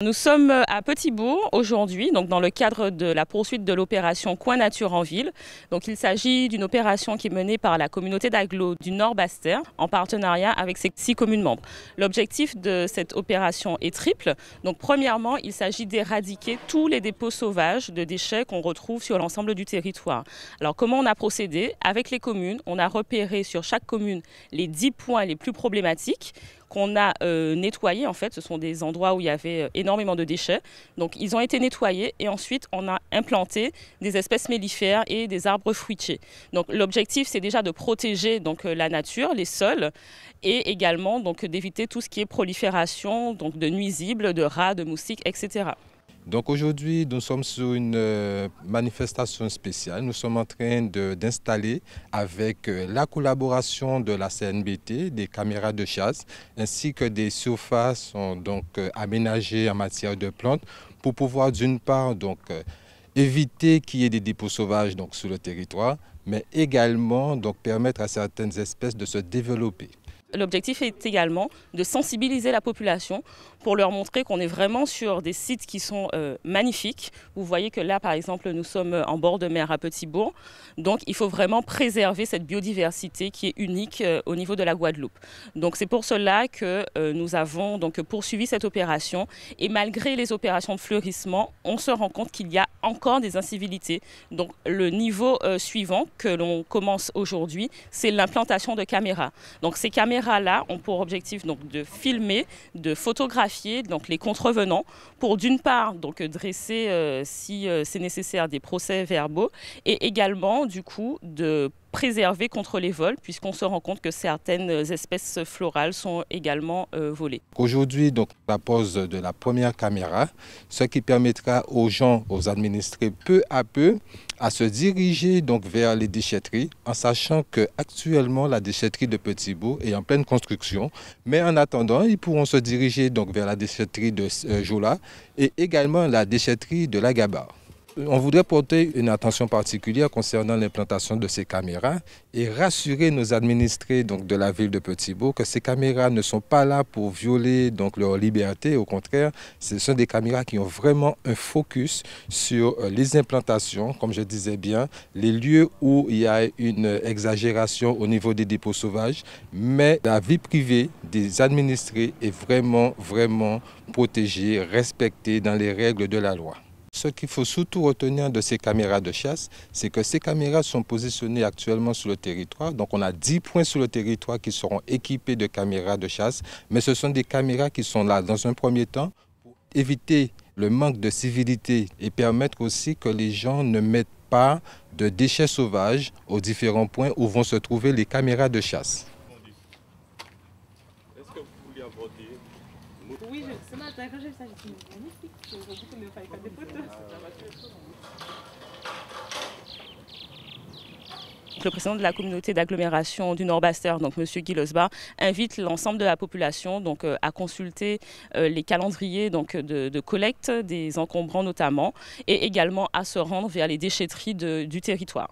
Nous sommes à Petitbourg aujourd'hui, donc dans le cadre de la poursuite de l'opération Coin Nature en Ville. Donc il s'agit d'une opération qui est menée par la communauté d'Aglo du nord bastère en partenariat avec ses six communes membres. L'objectif de cette opération est triple. Donc premièrement, il s'agit d'éradiquer tous les dépôts sauvages de déchets qu'on retrouve sur l'ensemble du territoire. Alors comment on a procédé Avec les communes, on a repéré sur chaque commune les dix points les plus problématiques qu'on a euh, nettoyé nettoyés. En fait, ce sont des endroits où il y avait euh, énormément de déchets. Donc, ils ont été nettoyés et ensuite, on a implanté des espèces mellifères et des arbres fruitiers. Donc, l'objectif, c'est déjà de protéger donc, euh, la nature, les sols et également donc d'éviter tout ce qui est prolifération donc de nuisibles, de rats, de moustiques, etc. Donc aujourd'hui, nous sommes sur une euh, manifestation spéciale. Nous sommes en train d'installer avec euh, la collaboration de la CNBT des caméras de chasse ainsi que des surfaces donc euh, aménagées en matière de plantes pour pouvoir d'une part éviter qu'il y ait des dépôts sauvages sur le territoire, mais également permettre à certaines espèces de se développer. L'objectif est également de sensibiliser la population pour leur montrer qu'on est vraiment sur des sites qui sont euh, magnifiques. Vous voyez que là, par exemple, nous sommes euh, en bord de mer à Petit-Bourg. Donc, il faut vraiment préserver cette biodiversité qui est unique euh, au niveau de la Guadeloupe. Donc, c'est pour cela que nous avons donc poursuivi cette opération. Et malgré les opérations de fleurissement, on se rend compte qu'il y a encore des incivilités. Donc, le niveau suivant que l'on commence aujourd'hui, c'est l'implantation de caméras. Donc, ces caméras là ont pour objectif donc, de filmer, de photographier donc, les contrevenants pour d'une part donc, dresser, euh, si euh, c'est nécessaire, des procès verbaux et également du coup de préserver contre les vols, puisqu'on se rend compte que certaines espèces florales sont également euh, volées. Aujourd'hui, donc, la pose de la première caméra, ce qui permettra aux gens, aux administrés, peu à peu, à se diriger donc vers les déchetteries, en sachant que actuellement la déchetterie de Petit bourg est en pleine construction, mais en attendant, ils pourront se diriger donc vers la déchetterie de euh, Jola et également la déchetterie de l'Agabar. On voudrait porter une attention particulière concernant l'implantation de ces caméras et rassurer nos administrés donc, de la ville de petit que ces caméras ne sont pas là pour violer donc, leur liberté. Au contraire, ce sont des caméras qui ont vraiment un focus sur euh, les implantations, comme je disais bien, les lieux où il y a une exagération au niveau des dépôts sauvages, mais la vie privée des administrés est vraiment, vraiment protégée, respectée dans les règles de la loi. Ce qu'il faut surtout retenir de ces caméras de chasse, c'est que ces caméras sont positionnées actuellement sur le territoire. Donc on a 10 points sur le territoire qui seront équipés de caméras de chasse, mais ce sont des caméras qui sont là dans un premier temps pour éviter le manque de civilité et permettre aussi que les gens ne mettent pas de déchets sauvages aux différents points où vont se trouver les caméras de chasse. Oui, ce matin, ça, j'ai ah, le président de la communauté d'agglomération du nord baster donc M. Guy invite l'ensemble de la population donc, euh, à consulter euh, les calendriers de, collecte des encombrants notamment et également à se rendre vers les déchetteries du territoire.